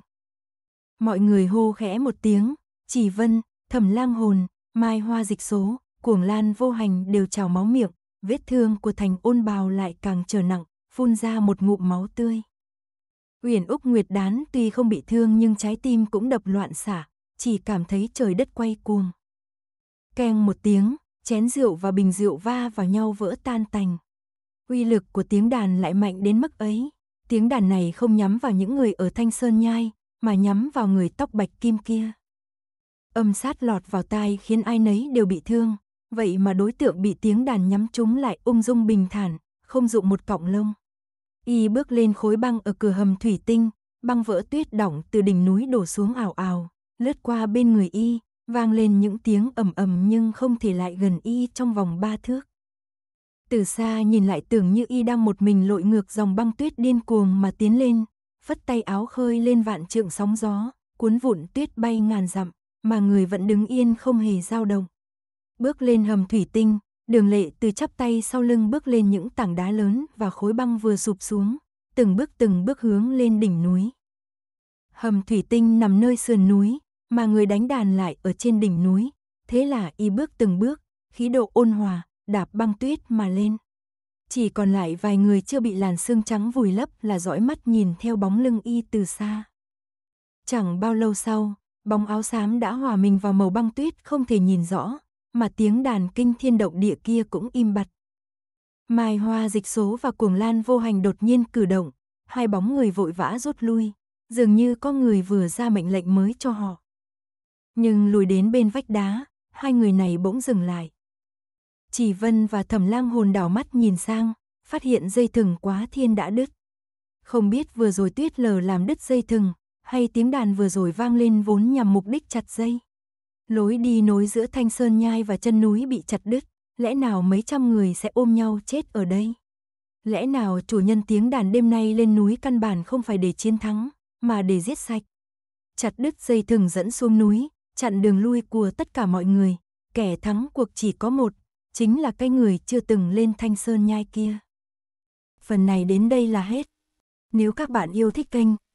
Mọi người hô khẽ một tiếng, chỉ vân, thẩm lang hồn, mai hoa dịch số, cuồng lan vô hành đều trào máu miệng, vết thương của thành ôn bào lại càng trở nặng, phun ra một ngụm máu tươi. Uyển Úc Nguyệt Đán tuy không bị thương nhưng trái tim cũng đập loạn xả, chỉ cảm thấy trời đất quay cuồng. Keng một tiếng, chén rượu và bình rượu va vào nhau vỡ tan tành. Uy lực của tiếng đàn lại mạnh đến mức ấy. Tiếng đàn này không nhắm vào những người ở Thanh Sơn Nhai, mà nhắm vào người tóc bạch kim kia. Âm sát lọt vào tai khiến ai nấy đều bị thương, vậy mà đối tượng bị tiếng đàn nhắm trúng lại ung dung bình thản, không dụng một cọng lông. Y bước lên khối băng ở cửa hầm thủy tinh, băng vỡ tuyết đỏng từ đỉnh núi đổ xuống ảo ảo, lướt qua bên người y, vang lên những tiếng ầm ầm nhưng không thể lại gần y trong vòng ba thước. Từ xa nhìn lại tưởng như y đang một mình lội ngược dòng băng tuyết điên cuồng mà tiến lên, phất tay áo khơi lên vạn trượng sóng gió, cuốn vụn tuyết bay ngàn dặm mà người vẫn đứng yên không hề dao động. Bước lên hầm thủy tinh, đường lệ từ chắp tay sau lưng bước lên những tảng đá lớn và khối băng vừa sụp xuống, từng bước từng bước hướng lên đỉnh núi. Hầm thủy tinh nằm nơi sườn núi, mà người đánh đàn lại ở trên đỉnh núi, thế là y bước từng bước, khí độ ôn hòa, đạp băng tuyết mà lên. Chỉ còn lại vài người chưa bị làn sương trắng vùi lấp là dõi mắt nhìn theo bóng lưng y từ xa. Chẳng bao lâu sau, bóng áo xám đã hòa mình vào màu băng tuyết không thể nhìn rõ, mà tiếng đàn kinh thiên động địa kia cũng im bặt. Mai hoa dịch số và cuồng lan vô hành đột nhiên cử động, hai bóng người vội vã rút lui, dường như có người vừa ra mệnh lệnh mới cho họ. Nhưng lùi đến bên vách đá, hai người này bỗng dừng lại. Chỉ Vân và Thẩm Lang hồn đảo mắt nhìn sang, phát hiện dây thừng quá thiên đã đứt. Không biết vừa rồi tuyết lờ làm đứt dây thừng, hay tiếng đàn vừa rồi vang lên vốn nhằm mục đích chặt dây. Lối đi nối giữa thanh sơn nhai và chân núi bị chặt đứt, lẽ nào mấy trăm người sẽ ôm nhau chết ở đây? Lẽ nào chủ nhân tiếng đàn đêm nay lên núi căn bản không phải để chiến thắng, mà để giết sạch? Chặt đứt dây thừng dẫn xuống núi, chặn đường lui của tất cả mọi người, kẻ thắng cuộc chỉ có một, chính là cái người chưa từng lên thanh sơn nhai kia. Phần này đến đây là hết. Nếu các bạn yêu thích kênh,